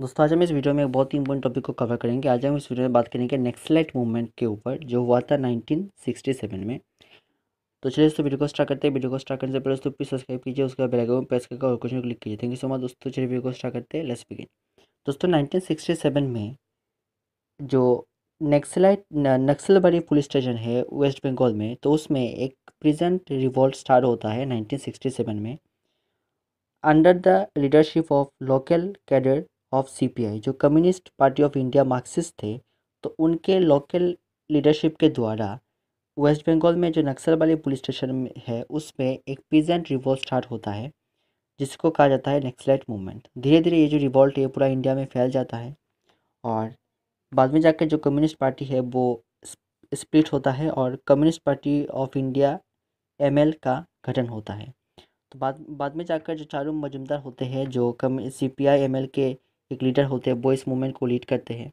दोस्तों आज हम इस वीडियो में एक बहुत ही इंपॉर्टेंट टॉपिक को कवर करेंगे आज हम इस वीडियो में बात करेंगे नेक्सलाइट मूवमेंट के ऊपर जो हुआ था 1967 में तो चलिए दोस्तों वीडियो को स्टार्ट करते हैं वीडियो को स्टार्ट करने से पहले दोस्तों प्लीज सब्सक्राइब कीजिए उसके बाद बेलाइकन प्रेस करके और क्वेश्चन क्लिक कीजिए थैंक यू सो मच दोस्तों चलिए वीडियो को स्टार्ट करते हैं लेट्स बिगिन दोस्तों सेवन में जो नक्सलाइट नक्सलबाड़ी पुलिस स्टेशन है वेस्ट बंगाल में तो उसमें एक प्रेजेंट रिवॉल्ट स्टार्ट होता है सेवन में under the leadership of local cadre of CPI जो Communist Party of India Marxist थे तो उनके लोकल लीडरशिप के द्वारा वेस्ट बंगाल में जो नक्सल वाली पुलिस स्टेशन है है उसमें एक पीजेंट रिवॉल्ट स्टार्ट होता है जिसको कहा जाता है नक्सलाइट मूवमेंट धीरे धीरे ये जो रिवॉल्ट है पूरा इंडिया में फैल जाता है और बाद में जाकर जो कम्युनिस्ट पार्टी है वो स्प्लिट होता है और Communist Party of India M का गठन होता है तो बाद बाद में जाकर जो चारू मजुमदार होते हैं जो कम सी पी आई एम के एक लीडर होते हैं वो इस मूवमेंट को लीड करते हैं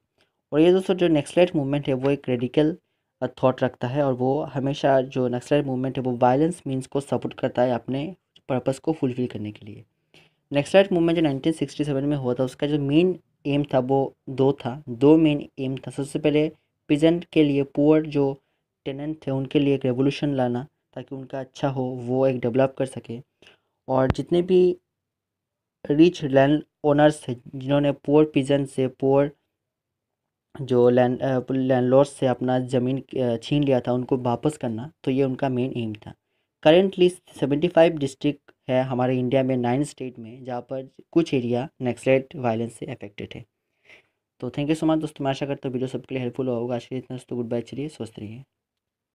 और ये दोस्तों जो नेक्सलाइट मूवमेंट है वो एक रेडिकल थाट रखता है और वो हमेशा जो नक्सलाइट मूवमेंट है वो वायलेंस मीन्स को सपोर्ट करता है अपने पर्पस को फुलफिल करने के लिए नेक्सलाइट मूवमेंट जो नाइनटीन में हुआ था उसका जो मेन एम था वो दो था दो मेन एम था सबसे पहले प्रजेंट के लिए पुअर जो टेनेंट थे उनके लिए एक रेवोल्यूशन लाना ताकि उनका अच्छा हो वो एक डेवलप कर सके और जितने भी रिच लैंड ओनर्स हैं जिन्होंने पोर पिजन से पोर जो लैंड लैंडलॉर्ड से अपना ज़मीन छीन लिया था उनको वापस करना तो ये उनका मेन एम था करेंटली सेवेंटी फाइव डिस्ट्रिक्ट है हमारे इंडिया में नाइन स्टेट में जहाँ पर कुछ एरिया नेक्सलेट वायलेंस से अफेक्टेड है तो थैंक यू सो मच दोस्तों मैं आशा करता हूँ वीडियो सबके लिए हेल्पफुल होगा आज के इतना दोस्तों गुड बाय चलिए स्वस्थ रहिए